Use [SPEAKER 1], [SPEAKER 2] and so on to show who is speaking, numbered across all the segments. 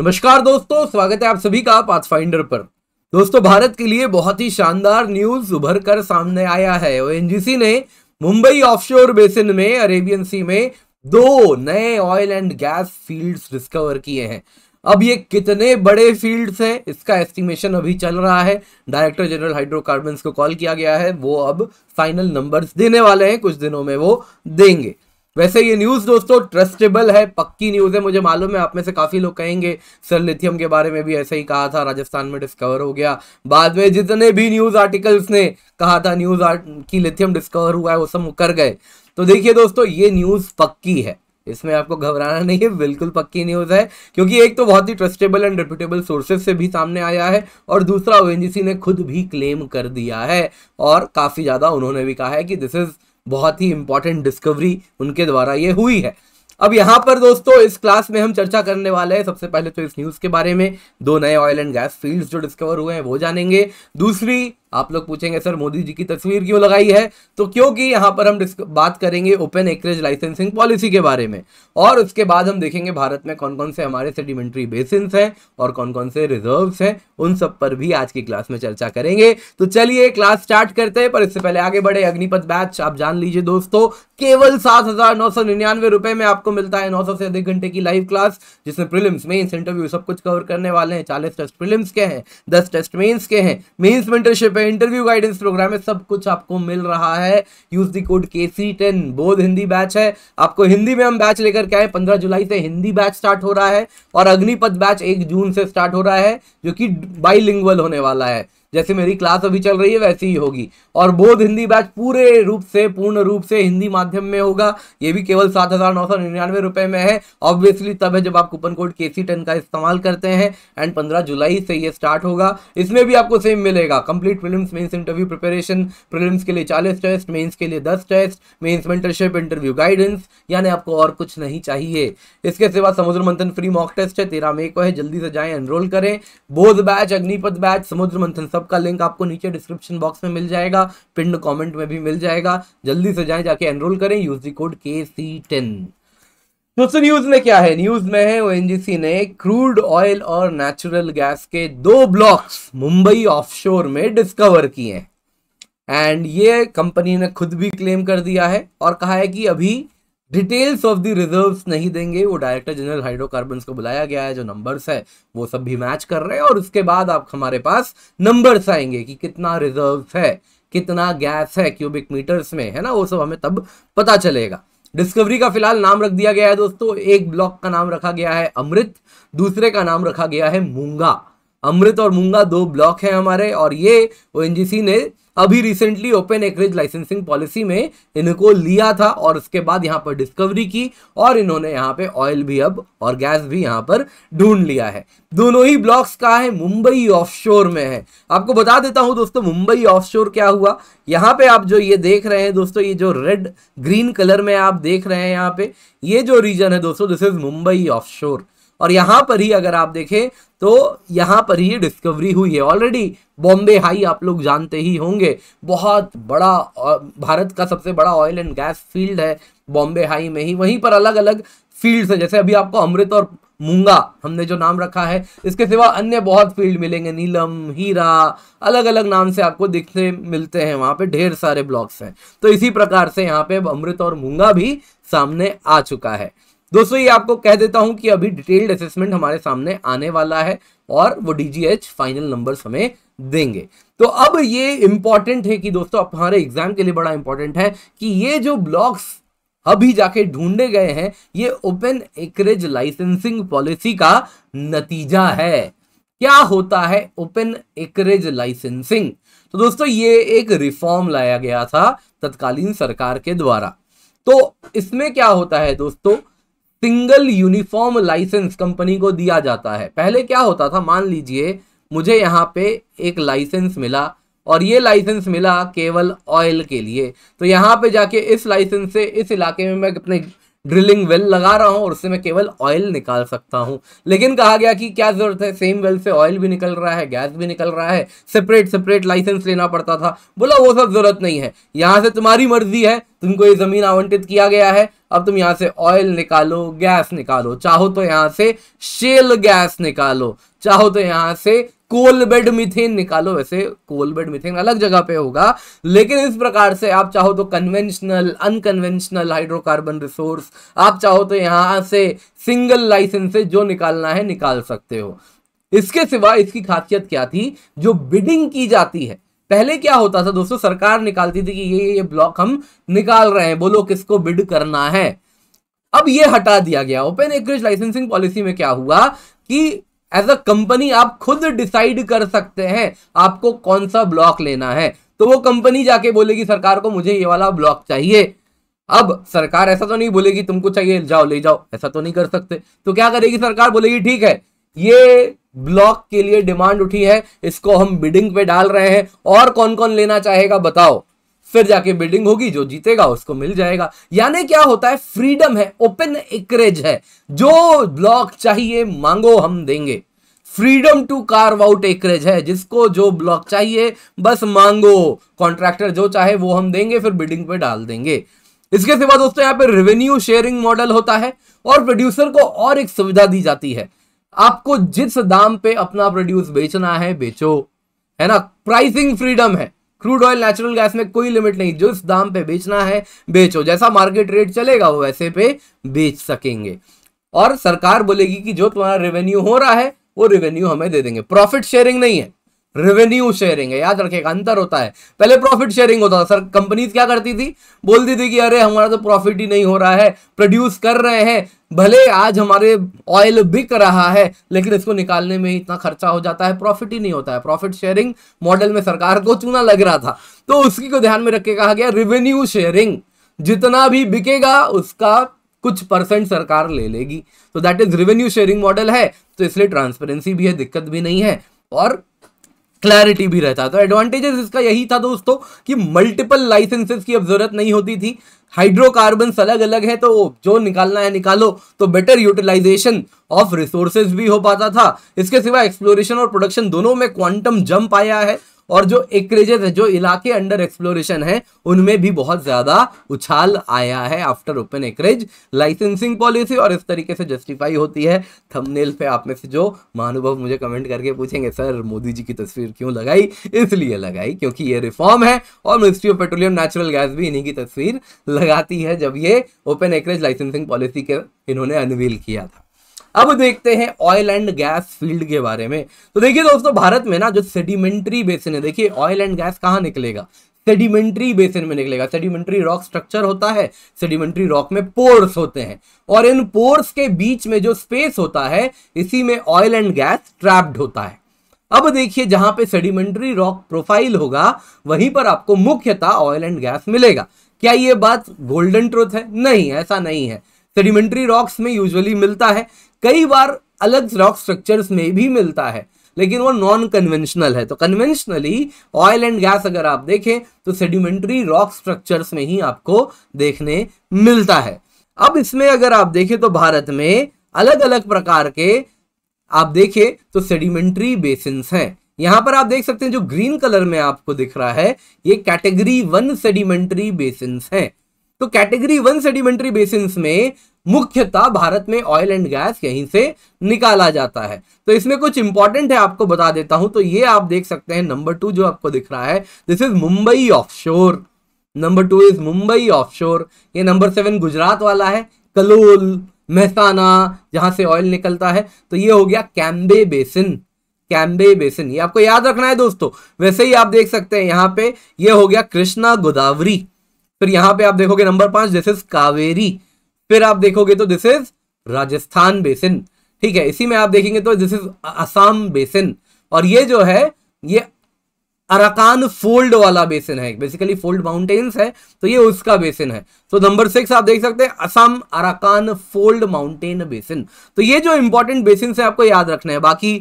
[SPEAKER 1] नमस्कार दोस्तों स्वागत है आप सभी का पाथफाइंडर पर दोस्तों भारत के लिए बहुत ही शानदार न्यूज उभर कर सामने आया है ओएनजीसी ने मुंबई ऑफशोर बेसिन में अरेबियन सी में दो नए oil and gas fields discover किए हैं अब ये कितने बड़े फील्ड्स हैं इसका एस्टिमेशन अभी चल रहा है डायरेक्टर जनरल हाइड्रोकार्बन्स को कॉल किया गया है वो अब फाइनल नंबर्स देने वाले हैं कुछ दिनों में वो देंगे वैसे ये न्यूज़ दोस्तों ट्रस्टेबल है पक्की न्यूज़ है मुझे मालूम है आप में से काफ़ी लोग कहेंगे सर लिथियम के बारे में भी ऐसे ही कहा था राजस्थान में डिस्कवर हो गया बाद में जितने भी न्यूज़ आर्टिकल्स ने कहा था न्यूज़ की लिथियम डिस्कवर हुआ है वो सब मुकर गए तो देखिए दोस्तों ये न्यूज़ पक्की है इसमें आपको घबराना नहीं है बिल्कुल पक्की न्यूज़ है क्योंकि एक तो बहुत ही ट्रस्टेबल एंड रिप्यूटेबल सोर्सेज से भी सामने आया है और दूसरा ओ ने खुद भी क्लेम कर दिया है और काफ़ी ज़्यादा उन्होंने भी कहा है कि दिस इज़ बहुत ही इंपॉर्टेंट डिस्कवरी उनके द्वारा ये हुई है अब यहाँ पर दोस्तों इस क्लास में हम चर्चा करने वाले हैं सबसे पहले तो इस न्यूज़ के बारे में दो नए ऑयल एंड गैस फील्ड्स जो डिस्कवर हुए हैं वो जानेंगे दूसरी आप लोग पूछेंगे सर मोदी जी की तस्वीर क्यों लगाई है तो क्योंकि यहां पर हम बात करेंगे ओपन एकरेज लाइसेंसिंग पॉलिसी के बारे में और उसके बाद हम देखेंगे भारत में कौन कौन से हमारे सेडिमेंट्री बेसिन हैं और कौन कौन से रिजर्व्स हैं उन सब पर भी आज की क्लास में चर्चा करेंगे तो चलिए क्लास स्टार्ट करते हैं पर इससे पहले आगे बढ़े अग्निपथ बैच आप जान लीजिए दोस्तों केवल सात हजार नौ सौ निन्यानवे रुपए में आपको मिलता है नौ सौ से अधिक घंटे की लाइव क्लास जिसमें प्रिलिम्स मेंस इंटरव्यू सब कुछ कवर करने वाले हैं चालीस टेस्ट प्रिलिम्स के हैं दस टेस्ट मेंस के हैं मेंस मेंटरशिप पे इंटरव्यू गाइडेंस प्रोग्राम है सब कुछ आपको मिल रहा है use the code K C ten बोध हिंदी बैच है आपको हिंदी में हम बैच लेकर के आए पंद्रह जुलाई से हिंदी बैच स्टार्ट हो रहा है और अग्निपथ बैच एक जून से स्टार्ट हो रहा है जो कि बाईलिंगुअल होने वाला है जैसे मेरी क्लास अभी चल रही है वैसी ही होगी और बोध हिंदी बैच पूरे रूप से पूर्ण रूप से हिंदी माध्यम में होगा ये भी केवल सात हज़ार नौ सौ निन्यानवे रुपए में है ऑब्वियसली तब है जब आप coupon code K C ten का इस्तेमाल करते हैं एंड पंद्रह जुलाई से ये स्टार्ट होगा इसमें भी आपको सेम मिलेगा complete film mains interview preparation film के लिए चालीस टेस्ट मेन्स के लिए दस test mains mentorship interview guidance यानी आपको और कुछ नहीं चाहिए इसके सिवा Samudra Manthan free mock test है तेरह मई को है जल्दी से जाए एनरोल करें बोध बैच अग्निपथ बैच समुद्र मंथन का लिंक आपको नीचे डिस्क्रिप्शन बॉक्स में मिल जाएगा पिंड कमेंट में भी मिल जाएगा जल्दी से जाएं जाके एनरोल करें use the code K C ten दोस्तों न्यूज में क्या है न्यूज में है ओ ने क्रूड ऑयल और नेचुरल गैस के दो ब्लॉक्स मुंबई ऑफ में डिस्कवर किए एंड ये कंपनी ने खुद भी क्लेम कर दिया है और कहा है कि अभी डिटेल्स ऑफ द रिजर्व्स नहीं देंगे वो डायरेक्टर जनरल हाइड्रोकार्बन को बुलाया गया है जो नंबर्स है वो सब भी मैच कर रहे हैं और उसके बाद आप हमारे पास नंबर्स आएंगे कि कितना रिजर्व्स है कितना गैस है क्यूबिक मीटर्स में है ना वो सब हमें तब पता चलेगा डिस्कवरी का फिलहाल नाम रख दिया गया है दोस्तों एक ब्लॉक का नाम रखा गया है अमृत दूसरे का नाम रखा गया है मूंगा अमृत और मुंगा दो ब्लॉक हैं हमारे और ये ओ ने अभी recently open acreage licensing policy में इनको लिया था और उसके बाद यहाँ पर डिस्कवरी की और इन्होंने यहाँ पे ऑयल भी अब और गैस भी यहाँ पर ढूंढ लिया है दोनों ही ब्लॉक्स का है मुंबई ऑफशोर में है आपको बता देता हूँ दोस्तों मुंबई ऑफशोर क्या हुआ यहाँ पे आप जो ये देख रहे हैं दोस्तों ये जो रेड ग्रीन कलर में आप देख रहे हैं यहाँ पे ये जो रीजन है दोस्तों दिस इज मुंबई ऑफ और यहाँ पर ही अगर आप देखें तो यहाँ पर ही डिस्कवरी हुई है ऑलरेडी बॉम्बे हाई आप लोग जानते ही होंगे बहुत बड़ा भारत का सबसे बड़ा ऑयल एंड गैस फील्ड है बॉम्बे हाई में ही वहीं पर अलग अलग फील्ड है जैसे अभी आपको अमृत और मूंगा हमने जो नाम रखा है इसके सिवा अन्य बहुत फील्ड मिलेंगे नीलम हीरा अलग अलग नाम से आपको दिखने मिलते हैं वहां पे ढेर सारे ब्लॉक्स हैं तो इसी प्रकार से यहाँ पे अमृत और मूंगा भी सामने आ चुका है दोस्तों ये आपको कह देता हूं कि अभी डिटेल्ड असेसमेंट हमारे सामने आने वाला है और वो डीजीएच फाइनल नंबर हमें देंगे तो अब ये इंपॉर्टेंट है कि दोस्तों अब हमारे एग्जाम के लिए बड़ा इंपॉर्टेंट है कि ये जो ब्लॉक्स अभी जाके ढूंढे गए हैं ये ओपन एकरेज लाइसेंसिंग पॉलिसी का नतीजा है क्या होता है ओपन एकरेज लाइसेंसिंग तो दोस्तों ये एक रिफॉर्म लाया गया था तत्कालीन सरकार के द्वारा तो इसमें क्या होता है दोस्तों सिंगल यूनिफॉर्म लाइसेंस कंपनी को दिया जाता है पहले क्या होता था मान लीजिए मुझे यहाँ पे एक लाइसेंस मिला और ये लाइसेंस मिला केवल ऑयल के लिए तो यहाँ पे जाके इस लाइसेंस से इस इलाके में मैं अपने ड्रिलिंग वेल लगा रहा हूँ और उससे मैं केवल ऑयल निकाल सकता हूँ लेकिन कहा गया कि क्या ज़रूरत है सेम वेल से ऑयल भी निकल रहा है गैस भी निकल रहा है सेपरेट सेपरेट लाइसेंस लेना पड़ता था बोला वो सब ज़रूरत नहीं है यहाँ से तुम्हारी मर्जी है तुमको ये ज़मीन आवंटित किया गया है अब तुम यहां से ऑयल निकालो गैस निकालो चाहो तो यहां से शेल गैस निकालो चाहो तो यहां से कोल बेड मिथेन निकालो वैसे कोल बेड मिथेन अलग जगह पे होगा लेकिन इस प्रकार से आप चाहो तो कन्वेंशनल अनकन्वेंशनल हाइड्रोकार्बन रिसोर्स आप चाहो तो यहां से सिंगल लाइसेंस से जो निकालना है निकाल सकते हो इसके सिवा इसकी खासियत क्या थी जो बिडिंग की जाती है पहले क्या होता था दोस्तों सरकार निकालती थी कि ये ये ब्लॉक हम निकाल रहे हैं बोलो किसको बिड करना है अब ये हटा दिया गया ओपन एग्रेज लाइसेंसिंग पॉलिसी में क्या हुआ कि एज अ कंपनी आप खुद डिसाइड कर सकते हैं आपको कौन सा ब्लॉक लेना है तो वो कंपनी जाके बोलेगी सरकार को मुझे ये वाला ब्लॉक चाहिए अब सरकार ऐसा तो नहीं बोलेगी तुमको चाहिए जाओ ले जाओ ऐसा तो नहीं कर सकते तो क्या करेगी सरकार बोलेगी ठीक है ये ब्लॉक के लिए डिमांड उठी है इसको हम बिडिंग पे डाल रहे हैं और कौन कौन लेना चाहेगा बताओ फिर जाके बिल्डिंग होगी जो जीतेगा उसको मिल जाएगा यानी क्या होता है फ्रीडम है ओपन एकरेज है जो ब्लॉक चाहिए मांगो हम देंगे freedom to carve out acreage है जिसको जो ब्लॉक चाहिए बस मांगो कॉन्ट्रैक्टर जो चाहे वो हम देंगे फिर बिल्डिंग पे डाल देंगे इसके सिवा दोस्तों यहाँ पे रेवेन्यू शेयरिंग मॉडल होता है और प्रोड्यूसर को और एक सुविधा दी जाती है आपको जिस दाम पे अपना प्रोड्यूस बेचना है बेचो है ना प्राइसिंग फ्रीडम है क्रूड ऑयल नेचुरल गैस में कोई लिमिट नहीं जो इस दाम पे बेचना है बेचो जैसा मार्केट रेट चलेगा वो वैसे पे बेच सकेंगे और सरकार बोलेगी कि जो तुम्हारा रेवेन्यू हो रहा है वो रेवेन्यू हमें दे देंगे प्रॉफिट शेयरिंग नहीं है रेवेन्यू शेयरिंग है याद रखिएगा अंतर होता है पहले प्रॉफिट शेयरिंग होता था सर कंपनीज क्या करती थी बोलती थी कि अरे हमारा तो प्रॉफिट ही नहीं हो रहा है प्रोड्यूस कर रहे हैं भले आज हमारे ऑयल बिक रहा है लेकिन इसको निकालने में इतना खर्चा हो जाता है प्रॉफिट ही नहीं होता है प्रॉफिट शेयरिंग मॉडल में सरकार को चूना लग रहा था तो उसकी को ध्यान में रख के कहा गया रेवेन्यू शेयरिंग जितना भी बिकेगा उसका कुछ परसेंट सरकार ले लेगी तो that is revenue sharing model है तो इसलिए ट्रांसपेरेंसी भी है दिक्कत भी नहीं है और क्लैरिटी भी रहता तो एडवांटेजेस इसका यही था दोस्तों कि मल्टीपल लाइसेंसेस की अब जरूरत नहीं होती थी हाइड्रोकार्बन अलग अलग है तो जो निकालना है निकालो तो बेटर यूटिलाइजेशन ऑफ रिसोर्सेज भी हो पाता था इसके सिवा एक्सप्लोरेशन और प्रोडक्शन दोनों में क्वांटम जंप आया है और जो एकरेजेस है जो इलाके अंडर एक्सप्लोरेशन है उनमें भी बहुत ज़्यादा उछाल आया है after open acreage licensing policy और इस तरीके से जस्टिफाई होती है थंबनेल पे आप में से जो महानुभव मुझे कमेंट करके पूछेंगे सर मोदी जी की तस्वीर क्यों लगाई इसलिए लगाई क्योंकि ये रिफॉर्म है और ministry of petroleum natural gas भी इन्हीं की तस्वीर लगाती है जब ये ओपन एकरेज लाइसेंसिंग पॉलिसी के इन्होंने अनवील किया था अब देखते हैं ऑयल एंड गैस फील्ड के बारे में तो देखिए दोस्तों भारत में ना जो सेडिमेंट्री बेसिन है देखिए ऑयल एंड गैस कहाँ निकलेगा सेडिमेंट्री बेसिन में निकलेगा सेडिमेंट्री रॉक स्ट्रक्चर होता है सेडिमेंट्री रॉक में पोर्स होते हैं और इन पोर्स के बीच में जो स्पेस होता है इसी में ऑयल एंड गैस ट्रैप्ड होता है अब देखिए जहां पे सेडिमेंट्री रॉक प्रोफाइल होगा वहीं पर आपको मुख्यतः ऑयल एंड गैस मिलेगा क्या ये बात गोल्डन ट्रुथ है नहीं ऐसा नहीं है सेडिमेंट्री रॉक्स में यूजुअली मिलता है कई बार अलग रॉक स्ट्रक्चर्स में भी मिलता है लेकिन वो नॉन कन्वेंशनल है तो कन्वेंशनली ऑयल एंड गैस अगर आप देखें तो सेडिमेंट्री रॉक स्ट्रक्चर्स में ही आपको देखने मिलता है अब इसमें अगर आप देखें तो भारत में अलग अलग प्रकार के आप देखें तो सेडिमेंट्री बेसिन्स हैं यहां पर आप देख सकते हैं जो ग्रीन कलर में आपको दिख रहा है ये कैटेगरी वन सेडिमेंट्री बेसिन्स हैं तो कैटेगरी वन सेडिमेंट्री बेसिन्स में मुख्यतः भारत में ऑयल एंड गैस यहीं से निकाला जाता है तो इसमें कुछ इंपॉर्टेंट है आपको बता देता हूं तो ये आप देख सकते हैं नंबर टू जो आपको दिख रहा है this is Mumbai offshore number two is Mumbai offshore ये नंबर सेवन गुजरात वाला है कलोल मेहसाना जहां से ऑयल निकलता है तो ये हो गया कैम्बे बेसिन कैम्बे बेसिन ये आपको याद रखना है दोस्तों वैसे ही आप देख सकते हैं यहाँ पे ये हो गया कृष्णा गोदावरी फिर यहाँ पे आप देखोगे नंबर पांच दिस इज कावेरी फिर आप देखोगे तो दिस इज राजस्थान बेसिन ठीक है इसी में आप देखेंगे तो दिस इज असम बेसिन और ये जो है ये अराकान फोल्ड वाला बेसिन है बेसिकली फोल्ड माउंटेन्स है तो ये उसका बेसिन है तो नंबर सिक्स आप देख सकते हैं Assam Arakan fold mountain basin तो ये जो इंपॉर्टेंट बेसिन है आपको याद रखना है बाकी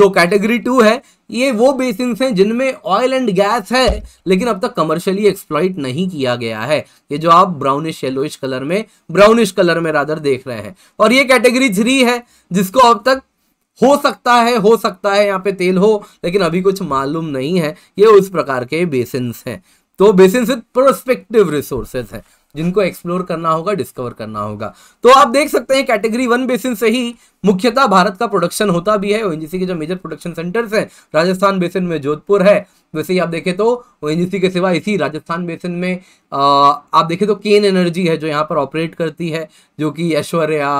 [SPEAKER 1] जो कैटेगरी टू है ये वो बेसिन हैं जिनमें ऑयल एंड गैस है लेकिन अब तक कमर्शियली एक्सप्लॉइट नहीं किया गया है ये जो आप ब्राउनिश येलोइश कलर में ब्राउनिश कलर में रादर देख रहे हैं और ये कैटेगरी थ्री है जिसको अब तक हो सकता है हो सकता है यहाँ पे तेल हो लेकिन अभी कुछ मालूम नहीं है ये उस प्रकार के बेसिन्स हैं तो बेसिन विद प्रोस्पेक्टिव रिसोर्सेज हैं जिनको एक्सप्लोर करना होगा डिस्कवर करना होगा तो आप देख सकते हैं कैटेगरी वन बेसिन से ही मुख्यतः भारत का प्रोडक्शन होता भी है ओएनजीसी के जो मेजर प्रोडक्शन सेंटर्स हैं राजस्थान बेसिन में जोधपुर है वैसे ही आप देखें तो ओएनजीसी के सिवा इसी राजस्थान बेसिन में आ, आप देखें तो केन एनर्जी है जो यहाँ पर ऑपरेट करती है जो कि ऐश्वर्या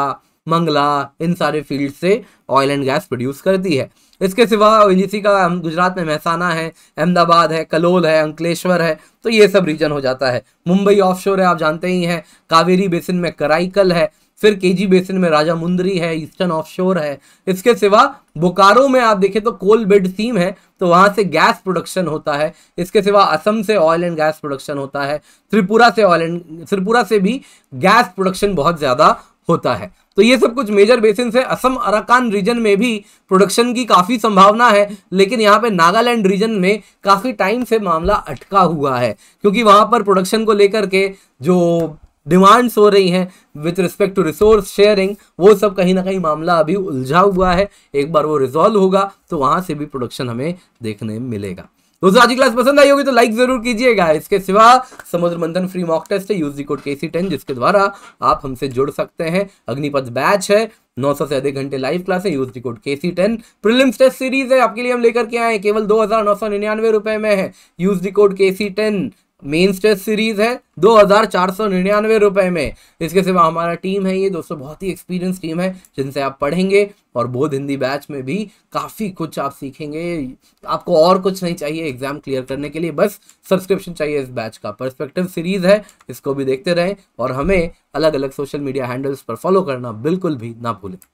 [SPEAKER 1] मंगला इन सारे फील्ड से ऑयल एंड गैस प्रोड्यूस करती है इसके सिवा ओ का हम गुजरात में महसाना है अहमदाबाद है कलोल है अंकलेश्वर है तो ये सब रीजन हो जाता है मुंबई ऑफशोर है आप जानते ही हैं कावेरी बेसिन में कराइकल है फिर केजी बेसिन में राजा मुंदरी है ईस्टर्न ऑफशोर है इसके सिवा बोकारो में आप देखें तो कोल बेड सीम है तो वहाँ से गैस प्रोडक्शन होता है इसके सिवा असम से ऑयल एंड गैस प्रोडक्शन होता है त्रिपुरा से ऑयल एंड त्रिपुरा से भी गैस प्रोडक्शन बहुत ज़्यादा होता है तो ये सब कुछ मेजर बेसिन है असम अराकान रीजन में भी प्रोडक्शन की काफ़ी संभावना है लेकिन यहाँ पे नागालैंड रीजन में काफ़ी टाइम से मामला अटका हुआ है क्योंकि वहाँ पर प्रोडक्शन को लेकर के जो डिमांड्स हो रही हैं with respect to resource sharing वो सब कहीं ना कहीं मामला अभी उलझा हुआ है एक बार वो रिजॉल्व होगा तो वहाँ से भी प्रोडक्शन हमें देखने मिलेगा दोस्तों आज की क्लास पसंद आई होगी तो लाइक जरूर कीजिएगा इसके सिवा Samudra Manthan free mock test है यूज कोड के टेन जिसके द्वारा आप हमसे जुड़ सकते हैं अग्निपथ बैच है 900 से अधिक घंटे लाइव क्लास है use the code K C ten prelims test series है आपके लिए हम लेकर के आए केवल दो हजार नौ सौ निन्यानवे रुपए में है use code K C ten main stage series है दो हज़ार चार सौ निन्यानवे रुपए में इसके सिवा हमारा टीम है ये दोस्तों बहुत ही एक्सपीरियंस टीम है जिनसे आप पढ़ेंगे और बोध हिंदी बैच में भी काफ़ी कुछ आप सीखेंगे आपको और कुछ नहीं चाहिए एग्जाम क्लियर करने के लिए बस सब्सक्रिप्शन चाहिए इस बैच का परस्पेक्टिव सीरीज है इसको भी देखते रहें और हमें अलग अलग सोशल मीडिया हैंडल्स पर फॉलो करना बिल्कुल भी ना भूलें